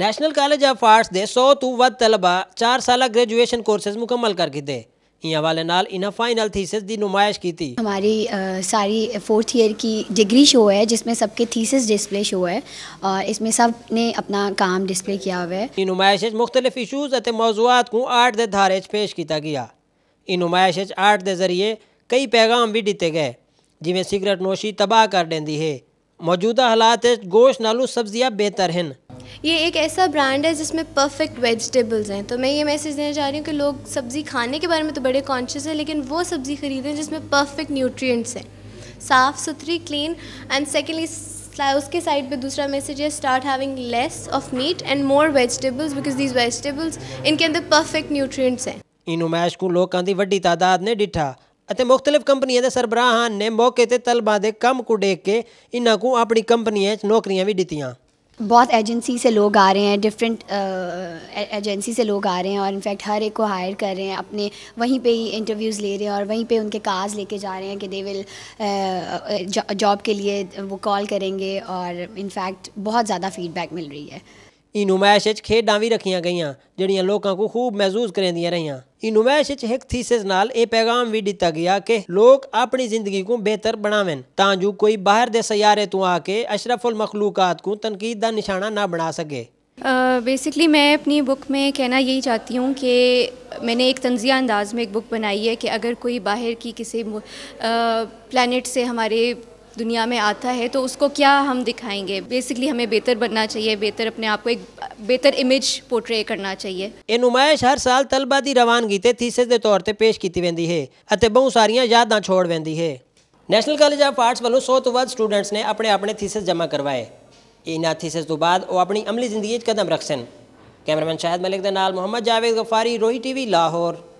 national college of arts के सौ तो वलबा तलबा चार साल ग्रेजुएशन कोर्सेज मुकम्मल कर दिए इन हवाले नाल इन फाइनल थीसिस की नुमाइश की थी हमारी आ, सारी फोर्थ ईयर की डिग्री शो है जिसमें सबके थीसिस डिस्प्ले शो है और इसमें सब ने अपना काम डिस्प्ले किया हुआ है इन नुमाइश मुख्तलिफ इशूज़ और मौजूद को आर्ट के धारे पेश किया गया इन नुमाइश आर्ट के जरिए कई पैगाम भी दिते गए जिमें सिगरेट नोशी तबाह कर देंदी है मौजूदा हालात गोश्त नालू सब्जियां बेहतर हैं ये एक ऐसा ब्रांड है जिसमें परफेक्ट वेजिटेबल्स हैं तो मैं ये मैसेज देना चाह रही हूँ कि लोग सब्ज़ी खाने के बारे में तो बड़े कॉन्शियस हैं लेकिन वो सब्ज़ी ख़रीदें जिसमें परफेक्ट न्यूट्रिएंट्स हैं साफ़ सुथरी क्लीन एंड सेकेंडली उसके साइड पे दूसरा मैसेज है start having less of meat and more vegetables because these vegetables इनके अंदर परफेक्ट न्यूट्रिएंट्स हैं इन ਉਮੈਸ਼ ਨੂੰ ਲੋਕਾਂ ਦੀ ਵੱਡੀ ਤਾਦਾਦ ਨੇ ਡਿਠਾ ਅਤੇ ਮੁxtਲਫ ਕੰਪਨੀਆਂ ਦੇ ਸਰਬਰਾਹਾਂ ਨੇ ਮੌਕੇ ਤੇ ਤਲਬਾ ਦੇ ਕੰਮ ਕੁ ਦੇਖ ਕੇ ਇਹਨਾਂ ਨੂੰ ਆਪਣੀ ਕੰਪਨੀਆਂ 'ਚ ਨੌਕਰੀਆਂ ਵੀ बहुत एजेंसी से लोग आ रहे हैं डिफरेंट एजेंसी uh, से लोग आ रहे हैं और इनफैक्ट हर एक को हायर कर रहे हैं अपने वहीं पे ही इंटरव्यूज़ ले रहे हैं और वहीं पे उनके काज लेके जा रहे हैं कि दे विल जॉब के लिए वो कॉल करेंगे और इनफैक्ट बहुत ज़्यादा फीडबैक मिल रही है ਇਹ ਨੁਮਾਇਸ਼ 'ਚ ਖੇਡਾਂ ਵੀ ਰੱਖੀਆਂ ਗਈਆਂ ਜਿਹੜੀਆਂ ਲੋਕਾਂ ਨੂੰ ਖੂਬ ਮਹਿਸੂਸ ਕਰਦੀਆਂ ਰਹੀਆਂ ਇਹ ਨੁਮਾਇਸ਼ 'ਚ ਇੱਕ ਥੀਸਿਸ ਨਾਲ ਇਹ ਪੈਗਾਮ ਵੀ ਦਿੱਤਾ ਗਿਆ ਕਿ ਲੋਕ ਆਪਣੀ ਜ਼ਿੰਦਗੀ ਨੂੰ ਬਿਹਤਰ ਬਣਾਵਣ ਤਾਂ ਜੋ ਕੋਈ ਬਾਹਰ ਦੇ ਸਿਆਰੇ ਤੋਂ ਆ ਕੇ ਅਸ਼ਰਫੁਲ ਮਖਲੂਕਾਤ ਨੂੰ ਤਨਕੀਦ ਦਾ ਨਿਸ਼ਾਨਾ ਨਾ ਬਣਾ ਸਕੇ बेसिकली uh, मैं अपनी बुक में कहना यही चाहती हूँ कि मैंने एक तंजिया अंदाज़ में एक बुक बनाई है कि अगर कोई बाहर की किसी प्लानट से हमारे दुनिया में आता है तो उसको क्या हम दिखाएंगे बेसिकली हमें बेहतर बनना चाहिए बेहतर अपने आप को एक बेहतर इमेज पोर्ट्रे करना चाहिए ये नुमाइश हर साल तलबा की रवानगी से थीसिस के तौर पर पेश की वेंदी है ਅਤੇ ਬਹੁਤ ਸਾਰੀਆਂ ਯਾਦਾਂ ਛੋੜ ਵੈਂਦੀ ਹੈ ਨੈਸ਼ਨਲ ਕਾਲਜ ਆਫ ਆਰਟਸ ਵੱਲੋਂ 100 ਤੋਂ ਵੱਧ ਸਟੂਡੈਂਟਸ ਨੇ ਆਪਣੇ ਆਪਣੇ ਥੀਸਿਸ ਜਮ੍ਹਾਂ ਕਰਵਾਏ ਇਹਨਾਂ ਥੀਸਿਸ ਤੋਂ ਬਾਅਦ ਉਹ ਆਪਣੀ ਅਮਲੀ ਜ਼ਿੰਦਗੀ 'ਚ ਕਦਮ ਰੱਖਣ ਕੈਮਰਾਮੈਨ ਸ਼ਾਹਿਦ ਮਲਿਕ ਦੇ ਨਾਲ ਮੁਹੰਮਦ ਜਾਵੇਦ ਗਫਾਰੀ ਰੋਹੀ ਟੀਵੀ ਲਾਹੌਰ